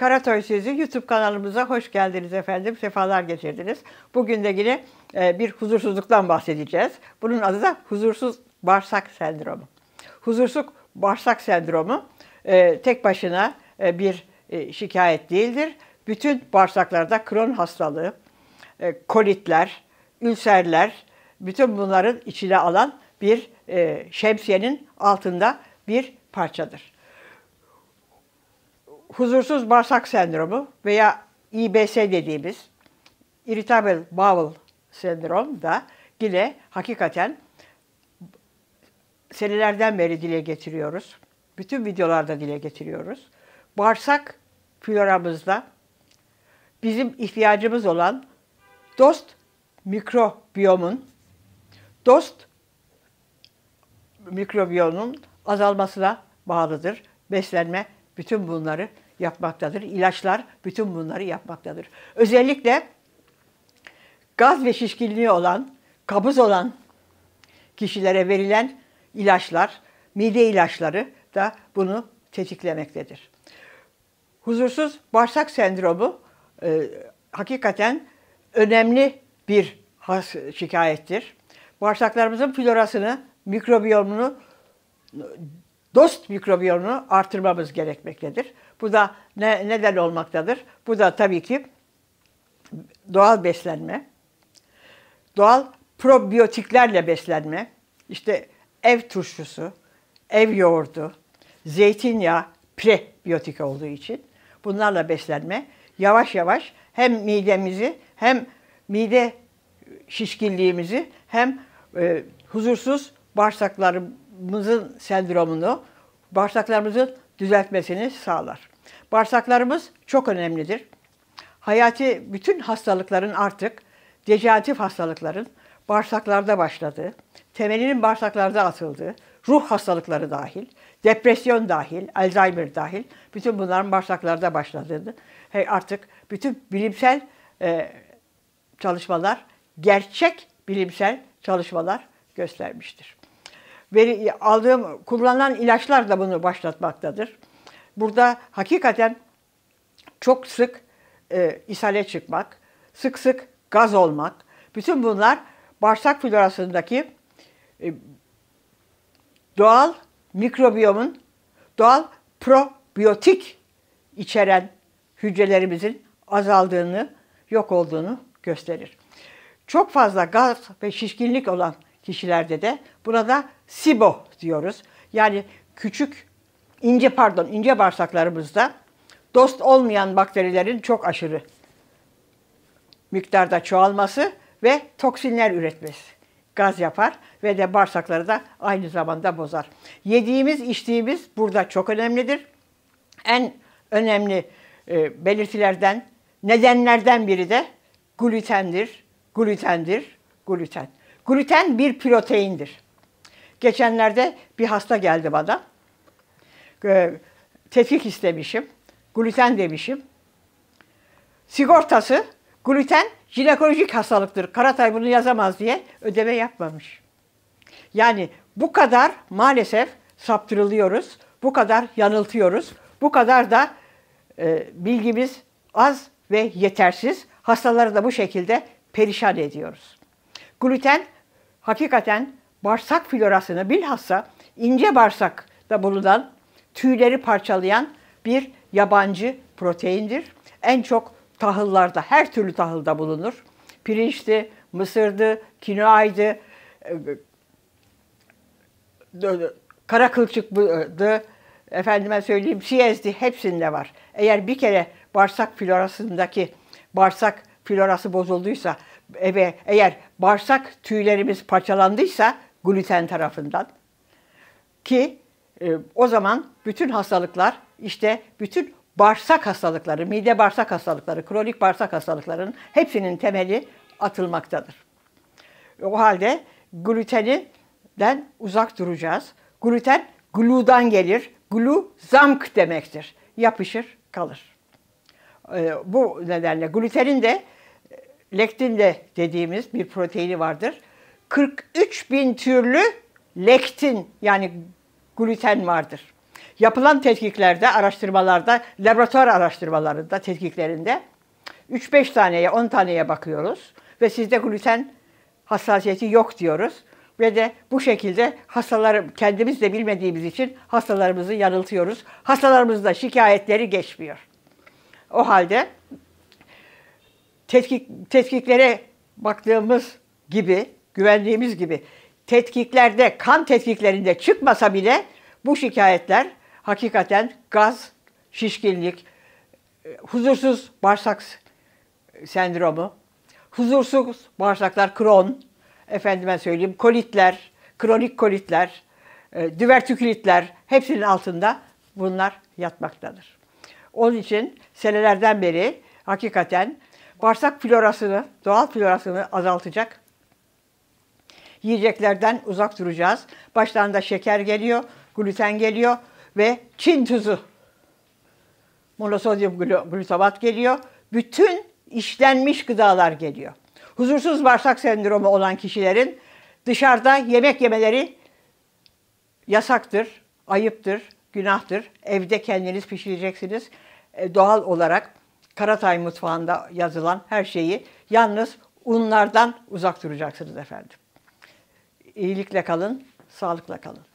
Karatoy Sözü YouTube kanalımıza hoş geldiniz efendim. Sefalar getirdiniz. Bugün de yine e, bir huzursuzluktan bahsedeceğiz. Bunun adı da huzursuz bağırsak sendromu. Huzursuz bağırsak sendromu e, tek başına e, bir şikayet değildir. Bütün bağırsaklarda kron hastalığı, kolitler, ülserler, bütün bunların içine alan bir şemsiyenin altında bir parçadır huzursuz bağırsak sendromu veya IBS dediğimiz irritable bowel sendrom da yine hakikaten senelerden beri dile getiriyoruz. Bütün videolarda dile getiriyoruz. Bağırsak floramızda bizim ihtiyacımız olan dost mikrobiyomun dost mikrobiyonun azalmasına bağlıdır beslenme bütün bunları yapmaktadır. İlaçlar bütün bunları yapmaktadır. Özellikle gaz ve şişkinliği olan, kabız olan kişilere verilen ilaçlar, mide ilaçları da bunu tetiklemektedir. Huzursuz bağırsak sendromu e, hakikaten önemli bir has, şikayettir. Bağırsaklarımızın florasını, mikrobiyomunu dost mikrobiyonunu artırmamız gerekmektedir. Bu da ne, neden olmaktadır? Bu da tabii ki doğal beslenme, doğal probiyotiklerle beslenme, işte ev turşusu, ev yoğurdu, zeytinyağı prebiyotik olduğu için bunlarla beslenme yavaş yavaş hem midemizi hem mide şişkinliğimizi hem e, huzursuz bağırsakların bağırsaklarımızın sendromunu, bağırsaklarımızın düzeltmesini sağlar. Bağırsaklarımız çok önemlidir. Hayati bütün hastalıkların artık dejeneratif hastalıkların bağırsaklarda başladığı, temelinin bağırsaklarda atıldığı, ruh hastalıkları dahil, depresyon dahil, Alzheimer dahil, bütün bunların bağırsaklarda başladığını hey artık bütün bilimsel e, çalışmalar, gerçek bilimsel çalışmalar göstermiştir veri, aldığım, kullanılan ilaçlar da bunu başlatmaktadır. Burada hakikaten çok sık e, ishale çıkmak, sık sık gaz olmak, bütün bunlar bağırsak florasındaki e, doğal mikrobiyomun, doğal probiyotik içeren hücrelerimizin azaldığını, yok olduğunu gösterir. Çok fazla gaz ve şişkinlik olan kişilerde de. Buna da SIBO diyoruz. Yani küçük ince pardon ince bağırsaklarımızda dost olmayan bakterilerin çok aşırı miktarda çoğalması ve toksinler üretmesi gaz yapar ve de bağırsakları da aynı zamanda bozar. Yediğimiz, içtiğimiz burada çok önemlidir. En önemli e, belirtilerden, nedenlerden biri de glutendir, glutendir, gluten. Gluten bir proteindir. Geçenlerde bir hasta geldi bana. E, ee, tetkik istemişim. Gluten demişim. Sigortası gluten jinekolojik hastalıktır. Karatay bunu yazamaz diye ödeme yapmamış. Yani bu kadar maalesef saptırılıyoruz. Bu kadar yanıltıyoruz. Bu kadar da e, bilgimiz az ve yetersiz. Hastaları da bu şekilde perişan ediyoruz. Gluten hakikaten bağırsak florasını bilhassa ince bağırsakta bulunan tüyleri parçalayan bir yabancı proteindir. En çok tahıllarda, her türlü tahılda bulunur. Pirinçti, mısırdı, kinoaydı, e, e, kara kılçıktı, efendime söyleyeyim siyezdi hepsinde var. Eğer bir kere bağırsak florasındaki bağırsak florası bozulduysa eve eğer bağırsak tüylerimiz parçalandıysa gluten tarafından ki e, o zaman bütün hastalıklar işte bütün bağırsak hastalıkları, mide bağırsak hastalıkları, kronik bağırsak hastalıklarının hepsinin temeli atılmaktadır. E, o halde gluteninden uzak duracağız. Gluten gludan gelir. Glu zamk demektir. Yapışır kalır. E, bu nedenle glutenin de lektin de dediğimiz bir proteini vardır. 43 bin türlü lektin yani gluten vardır. Yapılan tetkiklerde, araştırmalarda, laboratuvar araştırmalarında, tetkiklerinde 3-5 taneye, 10 taneye bakıyoruz ve sizde gluten hassasiyeti yok diyoruz. Ve de bu şekilde hastaları kendimiz de bilmediğimiz için hastalarımızı yanıltıyoruz. Hastalarımızda şikayetleri geçmiyor. O halde tetkik, tetkiklere baktığımız gibi, güvendiğimiz gibi tetkiklerde, kan tetkiklerinde çıkmasa bile bu şikayetler hakikaten gaz, şişkinlik, e, huzursuz bağırsak sendromu, huzursuz bağırsaklar, kron, efendime söyleyeyim, kolitler, kronik kolitler, e, hepsinin altında bunlar yatmaktadır. Onun için senelerden beri hakikaten bağırsak florasını, doğal florasını azaltacak. Yiyeceklerden uzak duracağız. Başlarında şeker geliyor, gluten geliyor ve Çin tuzu. Monosodyum glutamat geliyor. Bütün işlenmiş gıdalar geliyor. Huzursuz bağırsak sendromu olan kişilerin dışarıda yemek yemeleri yasaktır, ayıptır, günahtır. Evde kendiniz pişireceksiniz. E, doğal olarak Karatay mutfağında yazılan her şeyi yalnız unlardan uzak duracaksınız efendim. İyilikle kalın, sağlıkla kalın.